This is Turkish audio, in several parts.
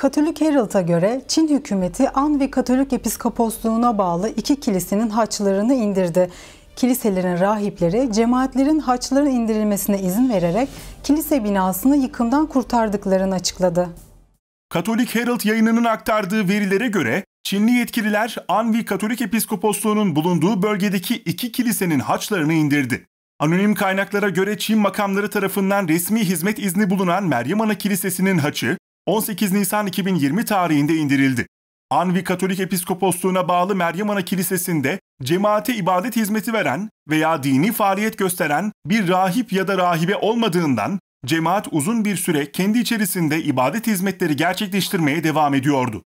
Katolik Herald'a göre Çin hükümeti An ve Katolik Episkoposluğuna bağlı iki kilisenin haçlarını indirdi. Kiliselerin rahipleri cemaatlerin haçların indirilmesine izin vererek kilise binasını yıkımdan kurtardıklarını açıkladı. Katolik Herald yayınının aktardığı verilere göre Çinli yetkililer Anvi Katolik Episkoposluğu'nun bulunduğu bölgedeki iki kilisenin haçlarını indirdi. Anonim kaynaklara göre Çin makamları tarafından resmi hizmet izni bulunan Meryem Ana Kilisesi'nin haçı, 18 Nisan 2020 tarihinde indirildi. Anvi Katolik Episkoposluğuna bağlı Meryem Ana Kilisesi'nde cemaate ibadet hizmeti veren veya dini faaliyet gösteren bir rahip ya da rahibe olmadığından cemaat uzun bir süre kendi içerisinde ibadet hizmetleri gerçekleştirmeye devam ediyordu.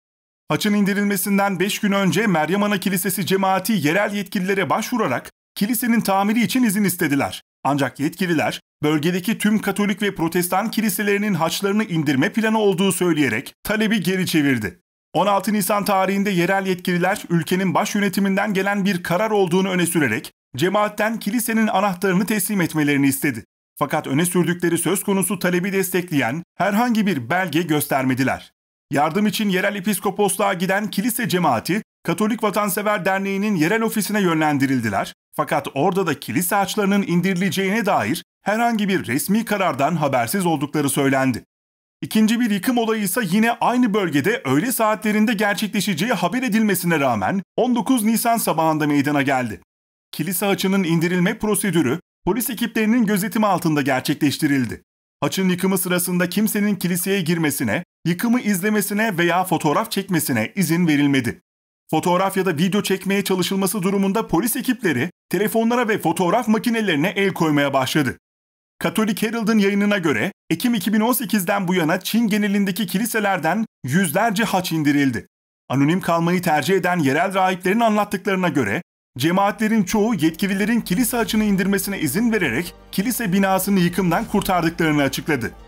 Haçın indirilmesinden 5 gün önce Meryem Ana Kilisesi cemaati yerel yetkililere başvurarak kilisenin tamiri için izin istediler. Ancak yetkililer bölgedeki tüm Katolik ve Protestan kiliselerinin haçlarını indirme planı olduğu söyleyerek talebi geri çevirdi. 16 Nisan tarihinde yerel yetkililer ülkenin baş yönetiminden gelen bir karar olduğunu öne sürerek cemaatten kilisenin anahtarını teslim etmelerini istedi. Fakat öne sürdükleri söz konusu talebi destekleyen herhangi bir belge göstermediler. Yardım için yerel episkoposluğa giden kilise cemaati Katolik Vatansever Derneği'nin yerel ofisine yönlendirildiler fakat orada da kilise ağaçlarının indirileceğine dair herhangi bir resmi karardan habersiz oldukları söylendi. İkinci bir yıkım olayı ise yine aynı bölgede öğle saatlerinde gerçekleşeceği haber edilmesine rağmen 19 Nisan sabahında meydana geldi. Kilise haçının indirilme prosedürü polis ekiplerinin gözetimi altında gerçekleştirildi. Haçın yıkımı sırasında kimsenin kiliseye girmesine, yıkımı izlemesine veya fotoğraf çekmesine izin verilmedi. Fotoğraf ya da video çekmeye çalışılması durumunda polis ekipleri telefonlara ve fotoğraf makinelerine el koymaya başladı. Katolik Herald'ın yayınına göre Ekim 2018'den bu yana Çin genelindeki kiliselerden yüzlerce haç indirildi. Anonim kalmayı tercih eden yerel rahiplerin anlattıklarına göre cemaatlerin çoğu yetkililerin kilise haçını indirmesine izin vererek kilise binasını yıkımdan kurtardıklarını açıkladı.